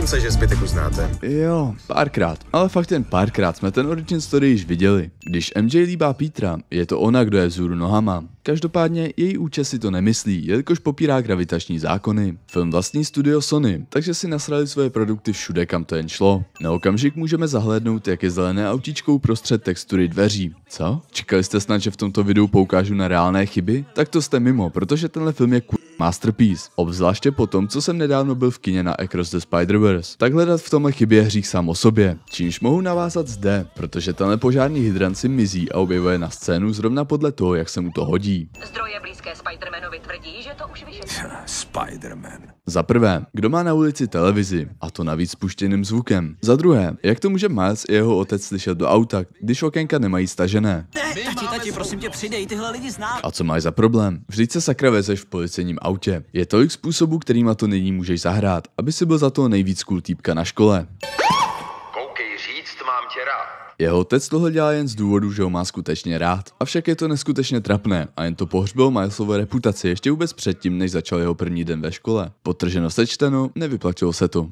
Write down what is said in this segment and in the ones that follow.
Myslím se, že zbytek už znáte. Jo, párkrát. Ale fakt jen párkrát jsme ten origin story již viděli. Když MJ líbá Petra, je to ona, kdo je vzhůru nohama. Každopádně její účast si to nemyslí, jelikož popírá gravitační zákony. Film vlastní studio Sony, takže si nasrali svoje produkty všude, kam to jen šlo. Na okamžik můžeme zahlédnout, jak je zelené autíčkou uprostřed textury dveří. Co? Čekali jste snad, že v tomto videu poukážu na reálné chyby? Tak to jste mimo, protože tenhle film je ku masterpiece. Obzvláště po tom, co jsem nedávno byl v kině na Across the Spider-Verse. Tak hledat v tomhle chybě hřích sám o sobě. Čímž mohu navázat zde, protože tenhle požární hydrant si mizí a objevuje na scénu zrovna podle toho, jak se mu to hodí. Zdroje blízké Spider-Manovi tvrdí, že to už vyšetří. Spider-Man. Za prvé, kdo má na ulici televizi, a to navíc spuštěným zvukem. Za druhé, jak to může Miles i jeho otec slyšet do auta, když okénka nemají stažené? Ne, tati, tati, prosím tě, přidej, tyhle lidi znám. A co máš za problém? Vždyť se sakra vezeš v policejním autě autě. Je tolik způsobů, kterýma to nyní můžeš zahrát, aby si byl za to nejvíc cool týpka na škole. Koukej říct, mám tě rád. Jeho otec tohle dělá jen z důvodu, že ho má skutečně rád. Avšak je to neskutečně trapné a jen to pohřbilo Milesovo reputaci ještě vůbec předtím, než začal jeho první den ve škole. Potrženo sečteno, nevyplatilo se to.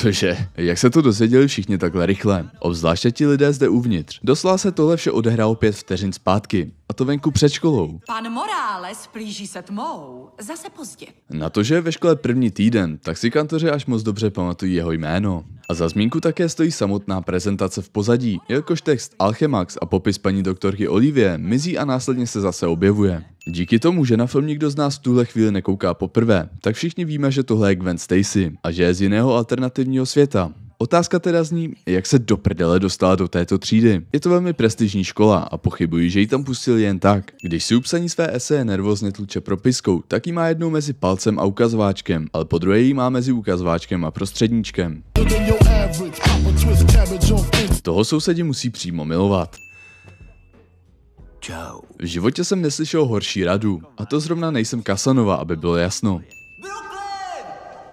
Cože, jak se to dozvěděli všichni takhle rychle? Obzvláště ti lidé zde uvnitř. Doslova se tohle vše odehrálo pět vteřin zpátky. A to venku před školou. Pan Morales plíží se tmou. Zase pozdě. Na to, že je ve škole první týden, tak si kantoři až moc dobře pamatují jeho jméno. A za zmínku také stojí samotná prezentace v pozadí, jelikož text Alchemax a popis paní doktorky Olivie mizí a následně se zase objevuje. Díky tomu, že na film nikdo z nás v tuhle chvíli nekouká poprvé, tak všichni víme, že tohle je Gwen Stacy a že je z jiného alternativního světa. Otázka teda zní, jak se do prdele dostala do této třídy. Je to velmi prestižní škola a pochybuji, že ji tam pustili jen tak. Když si upsaní své eseje nervózně tluče propiskou, tak ji má jednou mezi palcem a ukazováčkem, ale po druhé ji má mezi ukazováčkem a prostředníčkem. Toho sousedi musí přímo milovat. Čau. V životě jsem neslyšel horší radu. A to zrovna nejsem Kasanova, aby bylo jasno.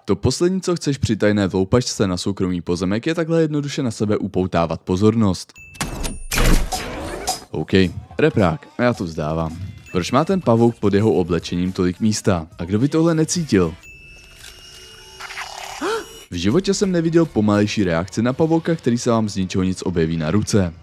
To poslední, co chceš při tajné vloupačce na soukromý pozemek, je takhle jednoduše na sebe upoutávat pozornost. OK, reprák, já to vzdávám. Proč má ten pavouk pod jeho oblečením tolik místa? A kdo by tohle necítil? V životě jsem neviděl pomalejší reakci na pavouka, který se vám z ničeho nic objeví na ruce.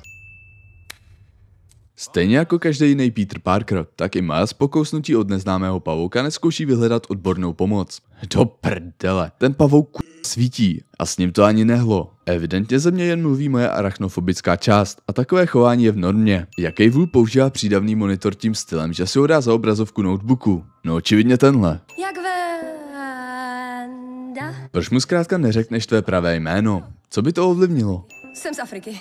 Stejně jako každý jiný Peter Parker, tak i Miles po kousnutí od neznámého pavouka neskouší vyhledat odbornou pomoc. Do prdele, ten pavouk k... svítí a s ním to ani nehlo. Evidentně ze mě jen mluví moje arachnofobická část a takové chování je v normě. Jaký vůl používá přídavný monitor tím stylem, že si ho dá za obrazovku notebooku? No očividně tenhle. Jak ve... Proč mu zkrátka neřekneš tvé pravé jméno? Co by to ovlivnilo? Jsem z Afriky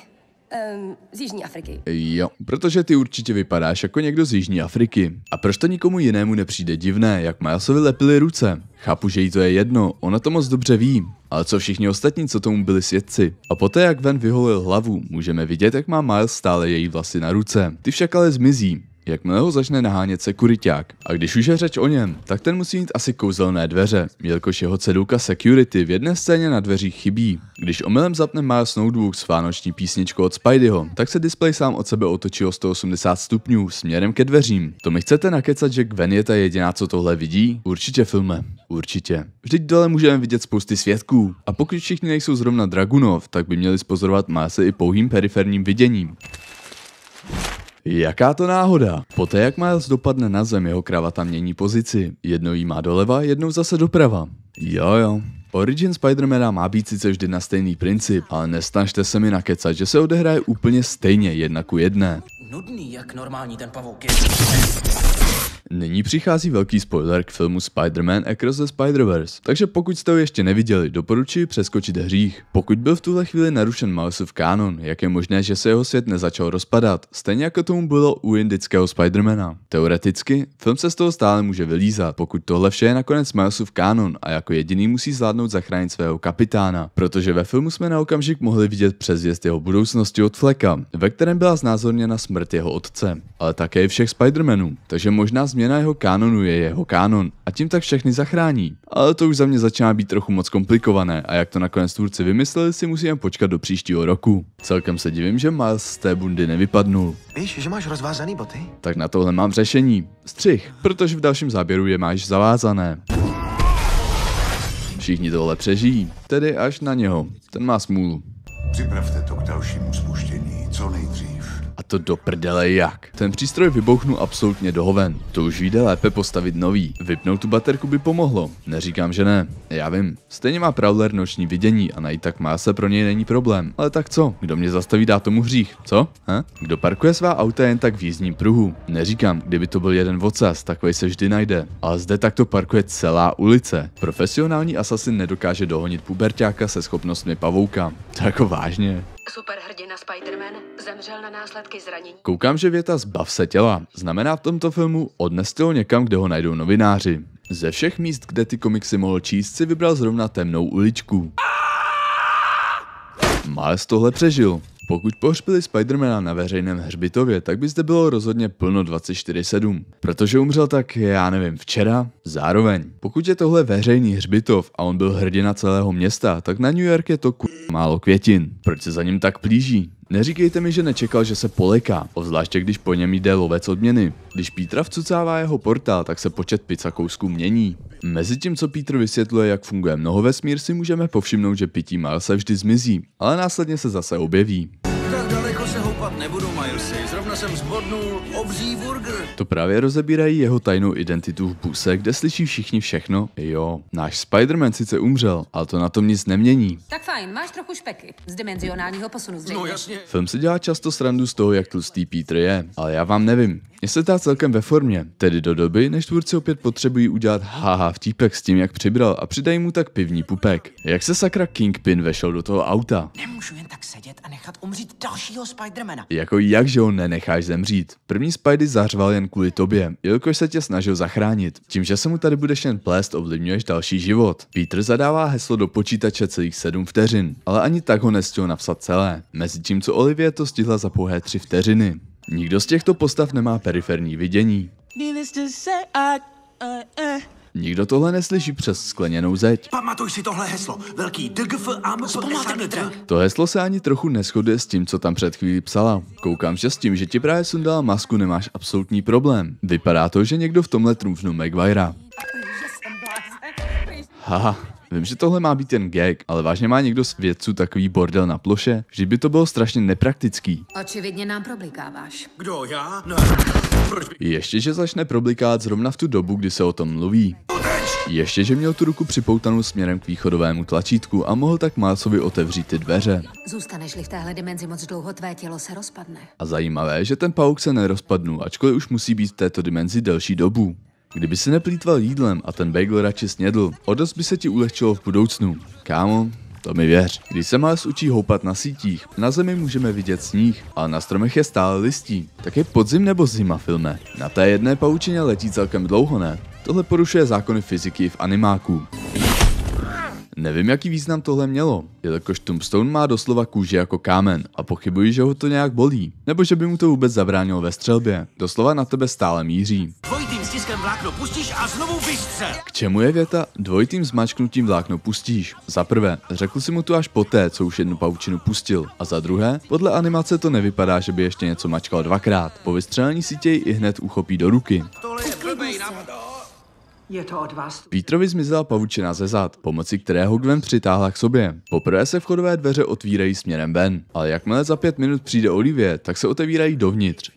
um, z Jižní Afriky. Jo, protože ty určitě vypadáš jako někdo z Jižní Afriky. A proč to nikomu jinému nepřijde divné, jak Milesovi lepily ruce? Chápu, že jí to je jedno, ona to moc dobře ví. Ale co všichni ostatní, co tomu byli svědci? A poté, jak Ven vyholil hlavu, můžeme vidět, jak má Miles stále její vlasy na ruce. Ty však ale zmizí. Jakmile ho začne nahánět se kuriťák. A když už je řeč o něm, tak ten musí mít asi kouzelné dveře, jelikož jeho cedulka security v jedné scéně na dveřích chybí. Když omylem zapne Miles Notebook s vánoční písničkou od Spideyho, tak se display sám od sebe otočí o 180 stupňů směrem ke dveřím. To mi chcete nakecat, že Gwen je ta jediná, co tohle vidí? Určitě filme. Určitě. Vždyť dole můžeme vidět spousty svědků. A pokud všichni nejsou zrovna Dragunov, tak by měli spozorovat Milese i pouhým periferním viděním. Jaká to náhoda? Poté, jak Miles dopadne na zem, jeho kravata mění pozici. Jednou jí má doleva, jednou zase doprava. Jo jo. Origin Spidermana má být sice vždy na stejný princip, ale nestažte se mi nakecat, že se odehraje úplně stejně jedna ku jedné. Nudný jak normální ten pavouk je. Nyní přichází velký spoiler k filmu Spider-Man Across the Spider-Verse, takže pokud jste ho ještě neviděli, doporučuji přeskočit hřích. Pokud byl v tuhle chvíli narušen Milesův kanon, jak je možné, že se jeho svět nezačal rozpadat, stejně jako tomu bylo u indického Spidermana. Teoreticky, film se z toho stále může vylízat, pokud tohle vše je nakonec Milesův kanon a jako jediný musí zvládnout zachránit svého kapitána, protože ve filmu jsme na okamžik mohli vidět přezvěst jeho budoucnosti od Fleka, ve kterém byla znázorněna smrt jeho otce, ale také všech Spider-Manů, takže možná změna jeho kánonu je jeho kánon a tím tak všechny zachrání. Ale to už za mě začíná být trochu moc komplikované a jak to nakonec tvůrci vymysleli, si musíme počkat do příštího roku. Celkem se divím, že Miles z té bundy nevypadnul. Víš, že máš rozvázaný boty? Tak na tohle mám řešení. Střih, protože v dalším záběru je máš zavázané. Všichni tohle přežijí, tedy až na něho. Ten má smůlu. Připravte to k dalšímu spuštění, co nejdřív to do prdele jak. Ten přístroj vybouchnu absolutně dohoven. To už jde lépe postavit nový. Vypnout tu baterku by pomohlo. Neříkám, že ne. Já vím. Stejně má Prowler noční vidění a najít tak má se pro něj není problém. Ale tak co? Kdo mě zastaví, dá tomu hřích. Co? Ha? Kdo parkuje svá auta jen tak v jízdním pruhu? Neříkám, kdyby to byl jeden vocas, takový se vždy najde. Ale zde takto parkuje celá ulice. Profesionální asasin nedokáže dohonit pubertáka se schopnostmi pavouka. Tak jako vážně. Superhrdina Spider-Man zemřel na následky zranění. Koukám, že věta zbav se těla znamená v tomto filmu odnesl ho někam, kde ho najdou novináři. Ze všech míst, kde ty komiksy mohl číst, si vybral zrovna temnou uličku. Miles tohle přežil. Pokud pohřbili Spidermana na veřejném hřbitově, tak by zde bylo rozhodně plno 24-7, protože umřel tak, já nevím, včera, zároveň. Pokud je tohle veřejný hřbitov a on byl hrdina celého města, tak na New York je to k málo květin. Proč se za ním tak plíží? Neříkejte mi, že nečekal, že se poleká, obzvláště když po něm jde lovec odměny. Když Pítra vcucává jeho portál, tak se počet pizza kousků mění. tím, co Pítr vysvětluje, jak funguje mnoho vesmír, si můžeme povšimnout, že pití Marsa vždy zmizí, ale následně se zase objeví. Šlapat nebudu, Milesy. Zrovna jsem zbodnul obří burger. To právě rozebírají jeho tajnou identitu v buse, kde slyší všichni všechno. Jo, náš Spider-Man sice umřel, ale to na tom nic nemění. Tak fajn, máš trochu špeky z dimenzionálního posunu zřejmě. No jasně. Film si dělá často srandu z toho, jak tlustý Peter je, ale já vám nevím. Je se ta celkem ve formě, tedy do doby, než tvůrci opět potřebují udělat haha vtípek s tím, jak přibral a přidají mu tak pivní pupek. Jak se sakra Kingpin vešel do toho auta? Nemůžu jen tak sedět a nechat umřít dalšího Spidermana ramena. Jako jak, že ho nenecháš zemřít? První Spidey zahřval jen kvůli tobě, jelikož se tě snažil zachránit. Tím, že se mu tady budeš jen plést, ovlivňuješ další život. Peter zadává heslo do počítače celých 7 vteřin, ale ani tak ho nestihl napsat celé. Mezitím, co Olivia to stihla za pouhé 3 vteřiny. Nikdo z těchto postav nemá periferní vidění. Needless to say, I, uh, uh. Nikdo tohle neslyší přes skleněnou zeď. Pamatuj si tohle heslo. Velký DGF AM To heslo se ani trochu neschoduje s tím, co tam před chvílí psala. Koukám, se s tím, že ti právě sundala masku, nemáš absolutní problém. Vypadá to, že někdo v tomhle trumfnul Maguirea. Haha, Vím, že tohle má být jen gag, ale vážně má někdo z vědců takový bordel na ploše? že by to bylo strašně nepraktický. Očividně nám problikáváš. Kdo, já? No, Proč by... Ještě, že začne problikát zrovna v tu dobu, kdy se o tom mluví. Ještě, že měl tu ruku připoutanou směrem k východovému tlačítku a mohl tak Mácovi otevřít ty dveře. Zůstaneš-li v téhle dimenzi moc dlouho, tvé tělo se rozpadne. A zajímavé, že ten pauk se nerozpadnul, ačkoliv už musí být v této dimenzi delší dobu. Kdyby si neplýtval jídlem a ten bagel radši snědl, o dost by se ti ulehčilo v budoucnu. Kámo, to mi věř. Když se Mars učí houpat na sítích, na zemi můžeme vidět sníh, a na stromech je stále listí. Tak je podzim nebo zima, filme? Na té jedné paučině letí celkem dlouho, ne? Tohle porušuje zákony fyziky v animáku. Nevím, jaký význam tohle mělo, jelikož Tombstone má doslova kůži jako kámen a pochybuji, že ho to nějak bolí, nebo že by mu to vůbec zabránilo ve střelbě. Doslova na tebe stále míří vlákno pustíš a znovu vystřel. K čemu je věta dvojitým zmačknutím vlákno pustíš? Za prvé, řekl si mu to až poté, co už jednu pavučinu pustil. A za druhé, podle animace to nevypadá, že by ještě něco mačkal dvakrát. Po vystřelení si tě i hned uchopí do ruky. Tohle je to od vás. Vítrovi zmizela pavučina ze zad, pomocí kterého Gwen přitáhla k sobě. Poprvé se vchodové dveře otvírají směrem ven, ale jakmile za pět minut přijde Olivie, tak se otevírají dovnitř.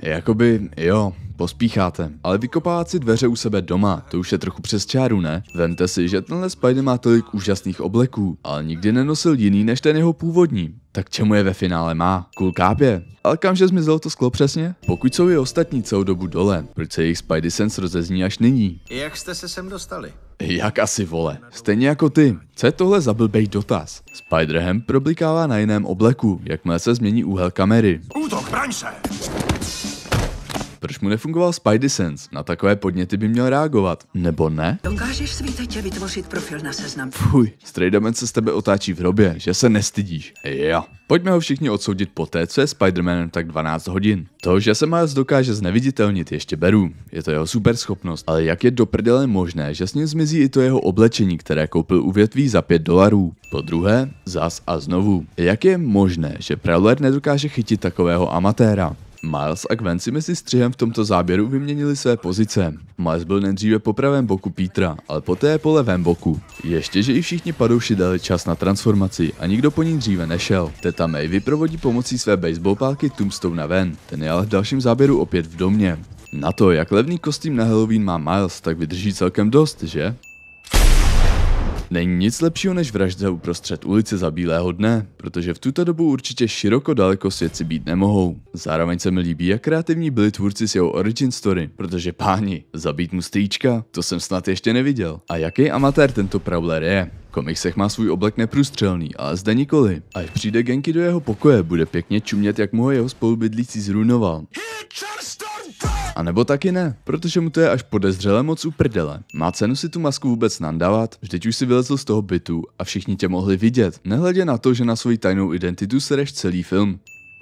Jakoby, jo, Pospícháte, ale vykopávat si dveře u sebe doma, to už je trochu přes čáru, ne? Vente si, že tenhle Spider má tolik úžasných obleků, ale nikdy nenosil jiný než ten jeho původní. Tak čemu je ve finále má? Cool kápě. Ale kamže zmizelo to sklo přesně? Pokud jsou i ostatní celou dobu dole, proč se jejich Spidey Sense rozezní až nyní? Jak jste se sem dostali? Jak asi vole. Stejně jako ty. Co je tohle za blbej dotaz? Spider-Ham problikává na jiném obleku, jakmile se změní úhel kamery. Útok, braň se! Proč mu nefungoval Spidey Sense? Na takové podněty by měl reagovat. Nebo ne? Dokážeš svítečě vytvořit profil na seznam. Fuj, Stray se s tebe otáčí v hrobě, že se nestydíš. Jo. Pojďme ho všichni odsoudit té, co je Spider-Manem tak 12 hodin. To, že se Miles dokáže zneviditelnit, ještě beru. Je to jeho super schopnost, ale jak je do prdele možné, že s ním zmizí i to jeho oblečení, které koupil u větví za 5 dolarů? Po druhé, zas a znovu. Jak je možné, že Prowler nedokáže chytit takového amatéra? Miles a Gwen si mezi střihem v tomto záběru vyměnili své pozice. Miles byl nejdříve po pravém boku Petra, ale poté po levém boku. Ještě, že i všichni padouši dali čas na transformaci a nikdo po ní dříve nešel. Teta May vyprovodí pomocí své baseball pálky Tombstone na ven, ten je ale v dalším záběru opět v domě. Na to, jak levný kostým na Halloween má Miles, tak vydrží celkem dost, že? Není nic lepšího než vražda uprostřed ulice za bílého dne, protože v tuto dobu určitě široko daleko svědci být nemohou. Zároveň se mi líbí, jak kreativní byli tvůrci s jeho origin story, protože páni, zabít mu strýčka, to jsem snad ještě neviděl. A jaký amatér tento Prowler je? komiksech má svůj oblek neprůstřelný, ale zde nikoli. Až přijde Genki do jeho pokoje, bude pěkně čumět, jak mu ho jeho spolubydlící zrunoval. A nebo taky ne, protože mu to je až podezřele moc u prdele. Má cenu si tu masku vůbec nandávat? Vždyť už si vylezl z toho bytu a všichni tě mohli vidět. Nehledě na to, že na svoji tajnou identitu sereš celý film.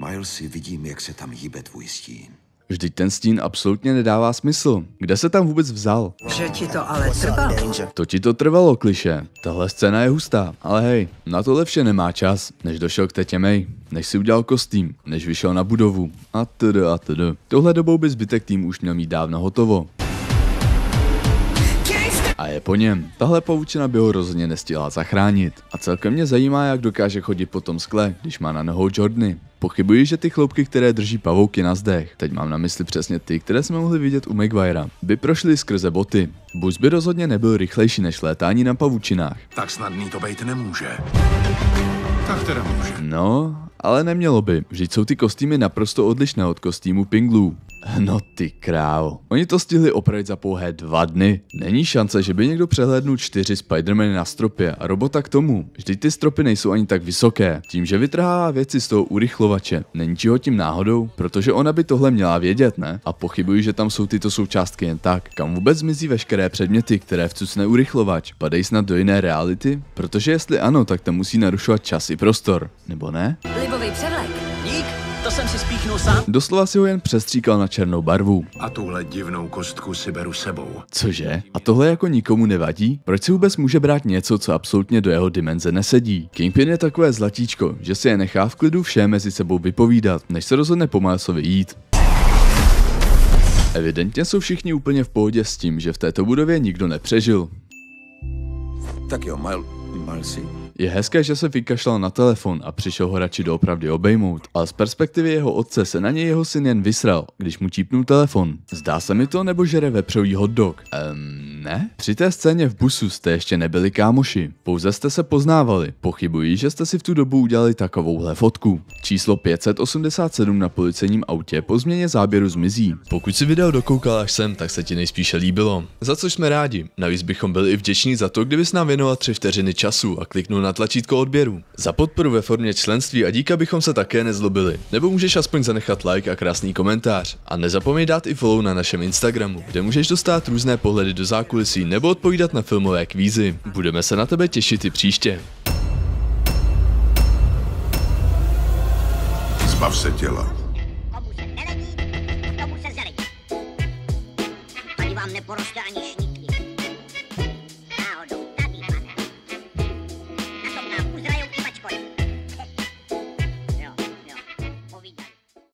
Milesi vidím, jak se tam hýbe tvůj stín. Vždyť ten stín absolutně nedává smysl. Kde se tam vůbec vzal? Že ti to ale trvalo. To ti to trvalo, kliše. Tahle scéna je hustá, ale hej, na tohle vše nemá čas. Než došel k tetě May, než si udělal kostým, než vyšel na budovu a td a td. Tohle dobou by zbytek tým už měl mít dávno hotovo a je po něm. Tahle pavučina by ho rozhodně nestihla zachránit. A celkem mě zajímá, jak dokáže chodit po tom skle, když má na nohou Jordany. Pochybuji, že ty chloupky, které drží pavouky na zdech, teď mám na mysli přesně ty, které jsme mohli vidět u Maguirea, by prošly skrze boty. Bus by rozhodně nebyl rychlejší než létání na pavučinách. Tak snadný to být nemůže. Tak teda může. No, ale nemělo by, vždyť jsou ty kostýmy naprosto odlišné od kostýmu Pinglů. No ty král. Oni to stihli opravit za pouhé dva dny. Není šance, že by někdo přehlédnul čtyři Spidermany na stropě a robota k tomu. Vždyť ty stropy nejsou ani tak vysoké. Tím, že vytrhává věci z toho urychlovače, není čího tím náhodou, protože ona by tohle měla vědět, ne? A pochybuji, že tam jsou tyto součástky jen tak. Kam vůbec zmizí veškeré předměty, které vcucne urychlovač? Padej snad do jiné reality? Protože jestli ano, tak tam musí narušovat čas i prostor. Nebo ne? nový převlek. Dík, to jsem si spíchnul sám. Doslova si ho jen přestříkal na černou barvu. A tuhle divnou kostku si beru sebou. Cože? A tohle jako nikomu nevadí? Proč si vůbec může brát něco, co absolutně do jeho dimenze nesedí? Kingpin je takové zlatíčko, že si je nechá v klidu vše mezi sebou vypovídat, než se rozhodne po Milesovi jít. Evidentně jsou všichni úplně v pohodě s tím, že v této budově nikdo nepřežil. Tak jo, mal Milesy, je hezké, že se vykašlal na telefon a přišel ho radši doopravdy obejmout, ale z perspektivy jeho otce se na něj jeho syn jen vysral, když mu čípnul telefon. Zdá se mi to, nebo žere vepřový hot dog? Ehm, ne? Při té scéně v busu jste ještě nebyli kámoši, pouze jste se poznávali. Pochybuji, že jste si v tu dobu udělali takovouhle fotku. Číslo 587 na policejním autě po změně záběru zmizí. Pokud si video dokoukal až sem, tak se ti nejspíše líbilo. Za co jsme rádi. Navíc bychom byli i vděční za to, kdybys nám věnoval 3 vteřiny času a kliknul na tlačítko odběru. Za podporu ve formě členství a díka bychom se také nezlobili. Nebo můžeš aspoň zanechat like a krásný komentář. A nezapomeň dát i follow na našem Instagramu, kde můžeš dostat různé pohledy do zákulisí nebo odpovídat na filmové kvízy. Budeme se na tebe těšit i příště. Zbav se těla.